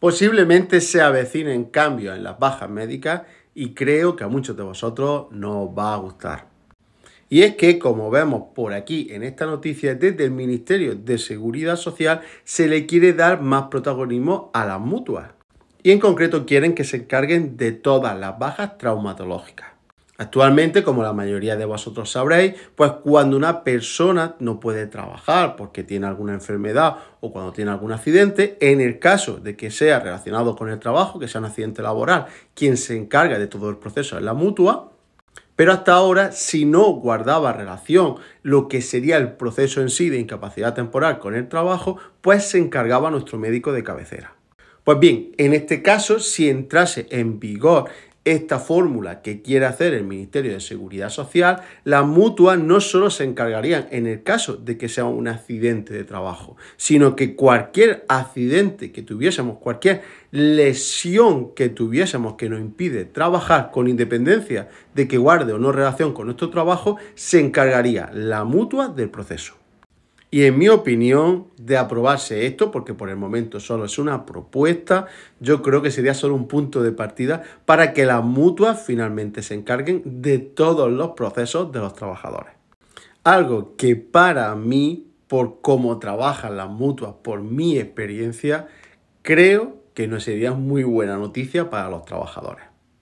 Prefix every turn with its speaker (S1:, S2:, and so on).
S1: Posiblemente se avecinen cambio, en las bajas médicas y creo que a muchos de vosotros no va a gustar. Y es que, como vemos por aquí en esta noticia, desde el Ministerio de Seguridad Social se le quiere dar más protagonismo a las mutuas. Y en concreto quieren que se encarguen de todas las bajas traumatológicas. Actualmente, como la mayoría de vosotros sabréis, pues cuando una persona no puede trabajar porque tiene alguna enfermedad o cuando tiene algún accidente, en el caso de que sea relacionado con el trabajo, que sea un accidente laboral, quien se encarga de todo el proceso es la mutua, pero hasta ahora, si no guardaba relación lo que sería el proceso en sí de incapacidad temporal con el trabajo, pues se encargaba nuestro médico de cabecera. Pues bien, en este caso, si entrase en vigor esta fórmula que quiere hacer el Ministerio de Seguridad Social, las mutua no solo se encargarían en el caso de que sea un accidente de trabajo, sino que cualquier accidente que tuviésemos, cualquier lesión que tuviésemos que nos impide trabajar con independencia de que guarde o no relación con nuestro trabajo, se encargaría la mutua del proceso. Y en mi opinión, de aprobarse esto, porque por el momento solo es una propuesta, yo creo que sería solo un punto de partida para que las mutuas finalmente se encarguen de todos los procesos de los trabajadores. Algo que para mí, por cómo trabajan las mutuas, por mi experiencia, creo que no sería muy buena noticia para los trabajadores.